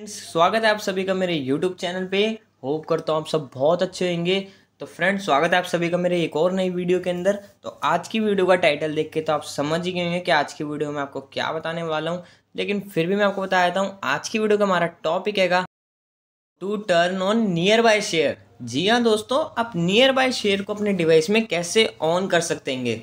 friends स्वागत है आप सभी का मेरे यूट्यूब चैनल पे होप करता हूँ आप सब बहुत अच्छे होंगे तो फ्रेंड्स स्वागत है आप सभी का मेरे एक और नई वीडियो के अंदर तो आज की वीडियो का टाइटल देख के तो आप समझ ही गए होंगे कि आज की वीडियो में आपको क्या बताने वाला हूँ लेकिन फिर भी मैं आपको बता देता हूँ आज की वीडियो का हमारा टॉपिक हैगा to turn on nearby share जी हाँ दोस्तों आप नियर बाय शेयर को अपने डिवाइस में कैसे ऑन कर सकते हैं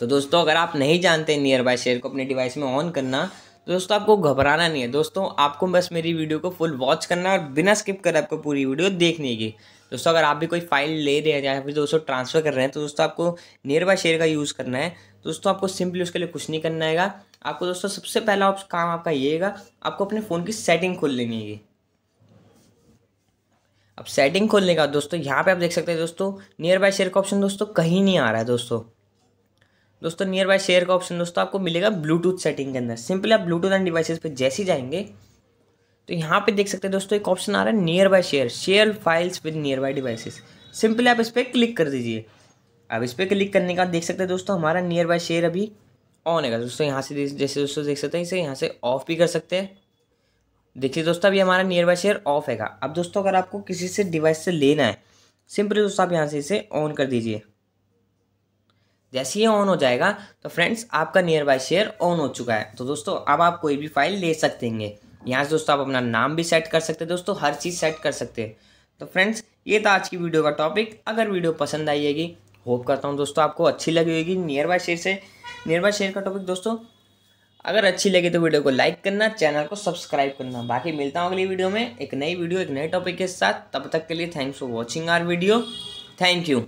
तो दोस्तों अगर आप नहीं जानते नियर बाय शेयर को अपने डिवाइस में ऑन करना तो दोस्तों आपको घबराना नहीं है दोस्तों आपको बस मेरी वीडियो को फुल वॉच करना है और बिना स्किप कर आपको पूरी वीडियो देखने की दोस्तों अगर आप भी कोई फाइल ले रहे हैं या फिर दोस्तों ट्रांसफ़र कर रहे हैं तो दोस्तों आपको नियर बाय शेयर का यूज़ करना है दोस्तों आपको सिंपली उसके लिए कुछ नहीं करना है आपको दोस्तों सबसे पहला आप काम आपका ये है आपको अपने फ़ोन की सेटिंग खोल लेनी है अब सेटिंग खोलने का दोस्तों यहाँ पे आप देख सकते हैं दोस्तों नियर बाय शेयर का ऑप्शन दोस्तों कहीं नहीं आ रहा है दोस्तों दोस्तों नियर बाय शेयर का ऑप्शन दोस्तों आपको मिलेगा ब्लूटूथ सेटिंग के अंदर सिंपल आप ब्लूटूथ एंड डिवाइसेस पे जैसे ही जाएंगे तो यहाँ पे देख सकते हैं दोस्तों एक ऑप्शन आ रहा है nearby share share files with nearby devices simply आप इस पर क्लिक कर दीजिए अब इस पर क्लिक करने का देख सकते हैं दोस्तों हमारा नियर बाय शेयर अभी ऑन है दोस्तों यहाँ से जैसे दोस्तों देख सकते हैं इसे यहाँ से ऑफ भी कर सकते हैं देखिए दोस्तों अभी हमारा नियर बाय शेयर ऑफ हैगा अब दोस्तों अगर आपको किसी से डिवाइस से लेना है सिंपली दोस्तों आप यहाँ से इसे ऑन कर दीजिए जैसे ही ऑन हो जाएगा तो फ्रेंड्स आपका नियर बाय शेयर ऑन हो चुका है तो दोस्तों अब आप कोई भी फाइल ले सकते हैं यहाँ से दोस्तों आप अपना नाम भी सेट कर सकते हैं दोस्तों हर चीज़ सेट कर सकते हैं तो फ्रेंड्स ये था आज की वीडियो का टॉपिक अगर वीडियो पसंद आई आएगी होप करता हूँ दोस्तों आपको अच्छी लगी होगी नियर बाय शेयर से नियर बाय शेयर का टॉपिक दोस्तों अगर अच्छी लगी तो वीडियो को लाइक करना चैनल को सब्सक्राइब करना बाकी मिलता हूँ अगली वीडियो में एक नई वीडियो एक नए टॉपिक के साथ तब तक के लिए thanks for watching our video thank you